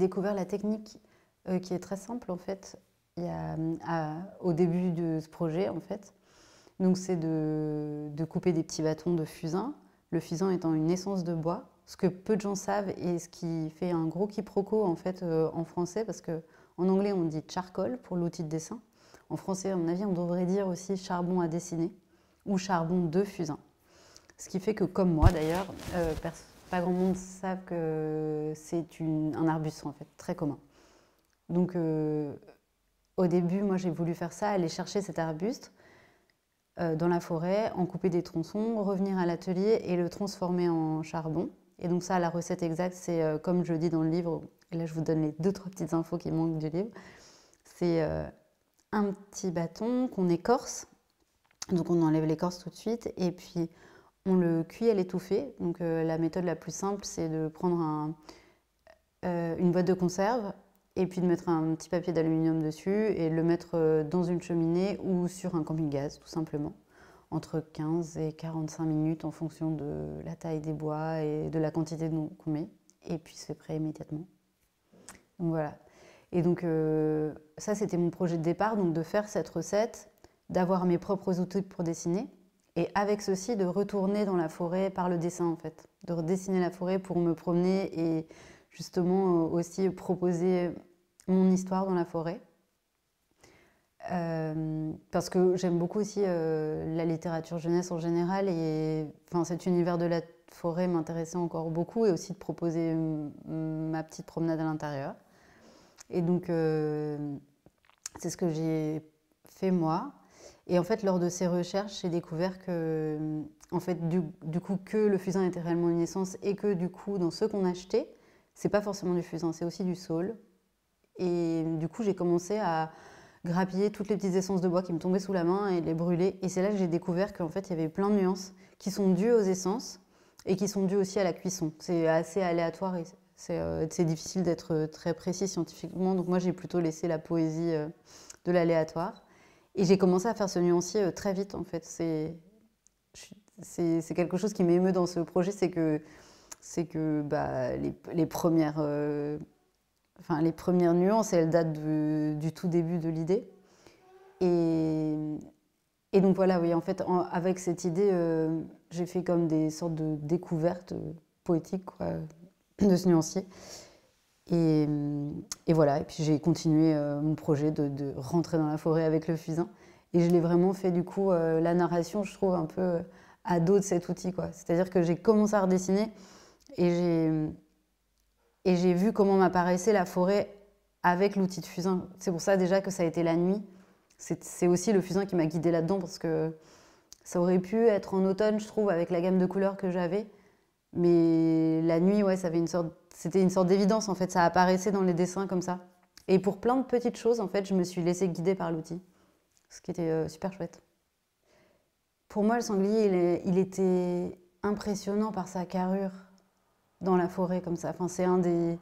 découvert la technique euh, qui est très simple en fait, il y a, euh, au début de ce projet en fait. Donc c'est de, couper des petits bâtons de fusain, le fusain étant une essence de bois, ce que peu de gens savent et ce qui fait un gros quiproquo en fait euh, en français parce que en anglais on dit charcoal pour l'outil de dessin. En français, à mon avis, on devrait dire aussi charbon à dessiner ou charbon de fusain. Ce qui fait que, comme moi d'ailleurs, euh, pas grand monde savent que c'est un arbuste en fait, très commun. Donc euh, au début, moi j'ai voulu faire ça, aller chercher cet arbuste euh, dans la forêt, en couper des tronçons, revenir à l'atelier et le transformer en charbon. Et donc ça, la recette exacte, c'est euh, comme je dis dans le livre, et là je vous donne les deux, trois petites infos qui manquent du livre, c'est un petit bâton qu'on écorce, donc on enlève l'écorce tout de suite, et puis on le cuit à l'étouffée. Donc euh, la méthode la plus simple, c'est de prendre euh, une boîte de conserve et puis de mettre un petit papier d'aluminium dessus et le mettre euh, dans une cheminée ou sur un camping-gaz, tout simplement, entre 15 et 45 minutes en fonction de la taille des bois et de la quantité qu'on met. Et puis c'est prêt immédiatement. Donc voilà. Et donc ça, c'était mon projet de départ, donc de faire cette recette, d'avoir mes propres outils pour dessiner et avec ceci, de retourner dans la forêt par le dessin, en fait. De redessiner la forêt pour me promener et justement euh, aussi proposer mon histoire dans la forêt. Euh, parce que j'aime beaucoup aussi euh, la littérature jeunesse en général et enfin, cet univers de la forêt m'intéressait encore beaucoup et aussi de proposer ma petite promenade à l'intérieur. Et donc, c'est ce que j'ai fait moi. Et en fait, lors de ces recherches, j'ai découvert que, en fait, du, coup, que le fusain était réellement une essence et que, du coup, dans ce qu'on achetait, c'est pas forcément du fusain, c'est aussi du saule. Et du coup, j'ai commencé à grappiller toutes les petites essences de bois qui me tombaient sous la main et les brûler. Et c'est là que j'ai découvert qu'en fait, il y avait plein de nuances qui sont dues aux essences et qui sont dues aussi à la cuisson. C'est assez aléatoire et c'est euh, difficile d'être très précis scientifiquement. Donc moi, j'ai plutôt laissé la poésie euh, de l'aléatoire. Et j'ai commencé à faire ce nuancier euh, très vite, en fait. C'est, quelque chose qui m'émeut dans ce projet, c'est que, que bah, les, premières, euh, enfin, nuances, elles datent du tout début de l'idée. Et, donc voilà, oui, en fait, avec cette idée, euh, j'ai fait comme des sortes de découvertes poétiques quoi, de ce nuancier. Et, voilà, et puis j'ai continué euh, mon projet de, rentrer dans la forêt avec le fusain. Et je l'ai vraiment fait, du coup, euh, la narration, je trouve, un peu euh, à dos de cet outil. quoi. C'est-à-dire que j'ai commencé à redessiner et j'ai et j'ai vu comment m'apparaissait la forêt avec l'outil de fusain. C'est pour ça déjà que ça a été la nuit. C'est aussi le fusain qui m'a guidée là-dedans parce que ça aurait pu être en automne, je trouve, avec la gamme de couleurs que j'avais. Mais la nuit, ouais, ça avait une sorte, c'était une sorte d'évidence en fait, ça apparaissait dans les dessins comme ça. Et pour plein de petites choses, en fait, je me suis laissée guider par l'outil, ce qui était euh, super chouette. Pour moi, le sanglier, il, il était impressionnant par sa carrure dans la forêt comme ça. Enfin, c'est un des,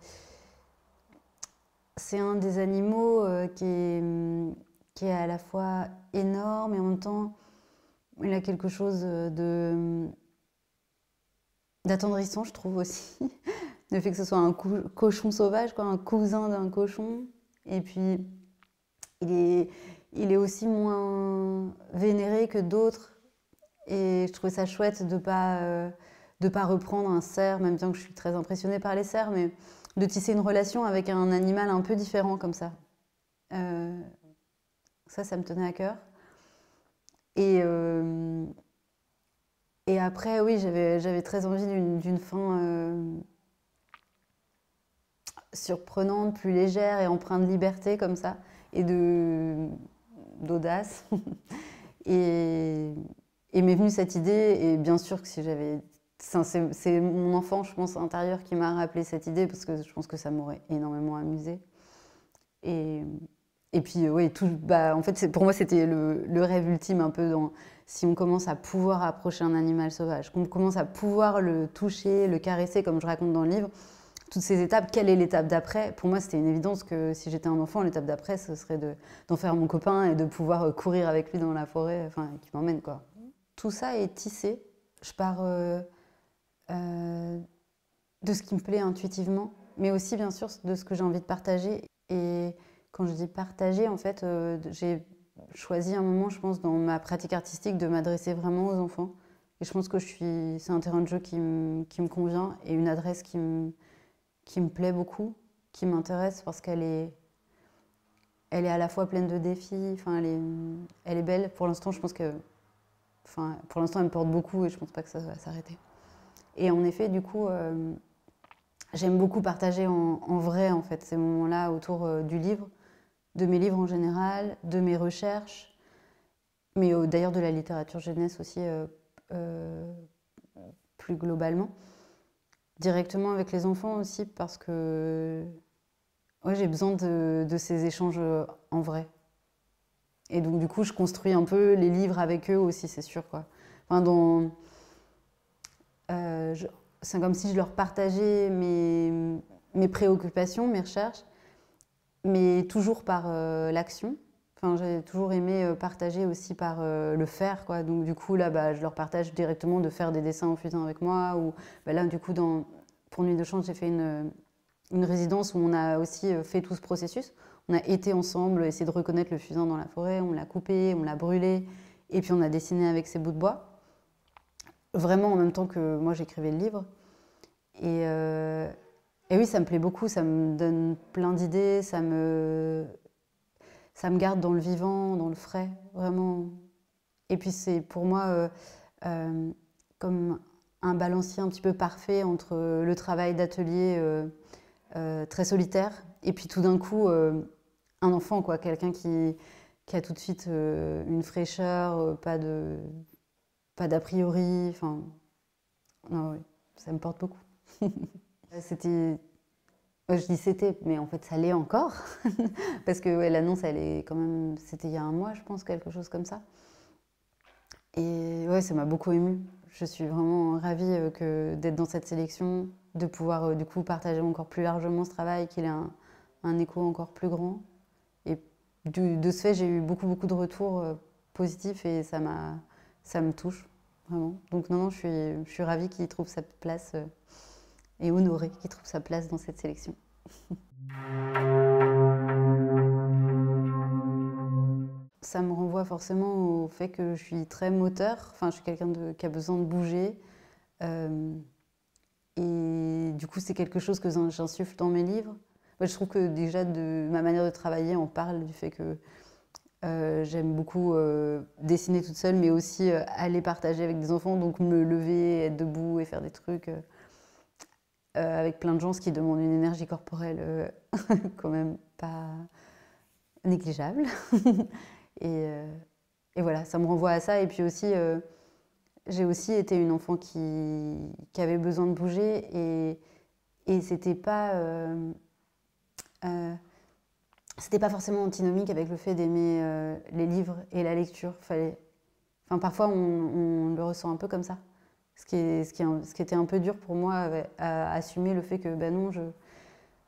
c'est un des animaux euh, qui mm, qui est à la fois énorme et en même temps, il a quelque chose euh, de mm, d'attendrissant, je trouve aussi. Le fait que ce soit un cochon sauvage, quoi, un cousin d'un cochon. Et puis, il est, il est aussi moins vénéré que d'autres. Et je trouvais ça chouette de ne pas, euh, de pas reprendre un cerf, même bien que je suis très impressionnée par les cerfs, mais de tisser une relation avec un animal un peu différent comme ça. Euh, ça, ça me tenait à cœur. Et, euh, et après, oui, j'avais très envie d'une fin euh, surprenante, plus légère et empreinte de liberté comme ça, et d'audace. et, m'est venue cette idée, et bien sûr que si j'avais... C'est mon enfant, je pense, intérieur qui m'a rappelé cette idée, parce que je pense que ça m'aurait énormément amusée. Et, et puis, euh, oui, tout, bah, en fait, pour moi, c'était le, rêve ultime un peu dans si on commence à pouvoir approcher un animal sauvage, qu'on commence à pouvoir le toucher, le caresser, comme je raconte dans le livre, toutes ces étapes, quelle est l'étape d'après Pour moi, c'était une évidence que si j'étais un enfant, l'étape d'après, ce serait d'en faire mon copain et de pouvoir euh, courir avec lui dans la forêt, enfin, qui m'emmène, quoi. Tout ça est tissé. Je pars euh, de ce qui me plaît intuitivement, mais aussi, bien sûr, de ce que j'ai envie de partager. Et quand je dis partager, en fait, euh, j'ai choisi un moment, je pense, dans ma pratique artistique de m'adresser vraiment aux enfants. Et je pense que je suis, c'est un terrain de jeu qui, me, convient et une adresse qui me, qui me plaît beaucoup, qui m'intéresse parce qu'elle est, elle est à la fois pleine de défis, enfin, elle, est, belle. Pour l'instant, je pense que. Enfin, pour l'instant, elle me porte beaucoup et je ne pense pas que ça va s'arrêter. Et en effet, du coup, euh, j'aime beaucoup partager en, vrai, en fait, ces moments-là autour euh, du livre de mes livres en général, de mes recherches, mais d'ailleurs de la littérature jeunesse aussi euh, euh, plus globalement. Directement avec les enfants aussi, parce que ouais, j'ai besoin de, ces échanges euh, en vrai. Et donc, du coup, je construis un peu les livres avec eux aussi, c'est sûr. Quoi. Enfin, c'est comme si je leur partageais mes préoccupations, mes recherches, mais toujours par euh, l'action. Enfin, j'ai toujours aimé euh, partager aussi par euh, le faire, quoi. Donc du coup là, bah, je leur partage directement de faire des dessins en fusain avec moi. Ou bah, là, du coup, dans, pour Nuit de Chance, j'ai fait une, résidence où on a aussi fait tout ce processus. On a été ensemble, essayé de reconnaître le fusain dans la forêt. On l'a coupé, on l'a brûlé, et puis on a dessiné avec ses bouts de bois. Vraiment en même temps que moi, j'écrivais le livre. Et, et oui, ça me plaît beaucoup, ça me donne plein d'idées, ça me, ça me garde dans le vivant, dans le frais, vraiment. Et puis c'est pour moi euh, euh, comme un balancier un petit peu parfait entre le travail d'atelier euh, très solitaire et puis tout d'un coup un enfant, quoi, quelqu'un qui, a tout de suite une fraîcheur, pas de pas d'a priori, enfin, non, ça me porte beaucoup. Euh, c'était. Euh, je dis c'était, mais en fait ça l'est encore. Parce que l'annonce, elle est quand même. C'était il y a un mois, je pense, quelque chose comme ça. Et ouais, ça m'a beaucoup ému Je suis vraiment ravie euh, que d'être dans cette sélection, de pouvoir du coup partager encore plus largement ce travail, qu'il ait un, écho encore plus grand. Et de, ce fait, j'ai eu beaucoup, beaucoup de retours positifs et ça, ça me touche, vraiment. Donc non, non, je suis, je suis ravie qu'il trouve cette place et honoré qui trouve sa place dans cette sélection. Ça me renvoie forcément au fait que je suis très moteur, enfin je suis quelqu'un qui a besoin de bouger. Euh, et du coup c'est quelque chose que j'insuffle dans mes livres. je trouve que déjà de ma manière de travailler, on parle du fait que euh, j'aime beaucoup euh, dessiner toute seule, mais aussi aller partager avec des enfants, donc me lever, être debout et faire des trucs. Euh, avec plein de gens, ce qui demande une énergie corporelle euh, quand même pas négligeable. et, euh, et, voilà, ça me renvoie à ça. Et puis aussi, j'ai aussi été une enfant qui, qui avait besoin de bouger et, et c'était pas c'était pas forcément antinomique avec le fait d'aimer les livres et la lecture. Fallait... Enfin, parfois, on, le ressent un peu comme ça ce qui, était un peu dur pour moi euh, à, assumer le fait que ben non, je ne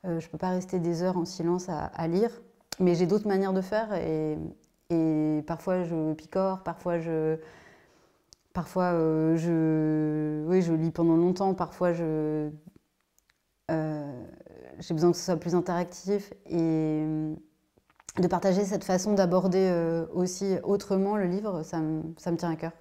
euh, peux pas rester des heures en silence à, lire. Mais j'ai d'autres manières de faire et, et parfois je picore, parfois je, parfois euh, je, oui, je lis pendant longtemps, parfois je, j'ai besoin que ce soit plus interactif et de partager cette façon d'aborder aussi autrement le livre, ça me, ça me tient à cœur.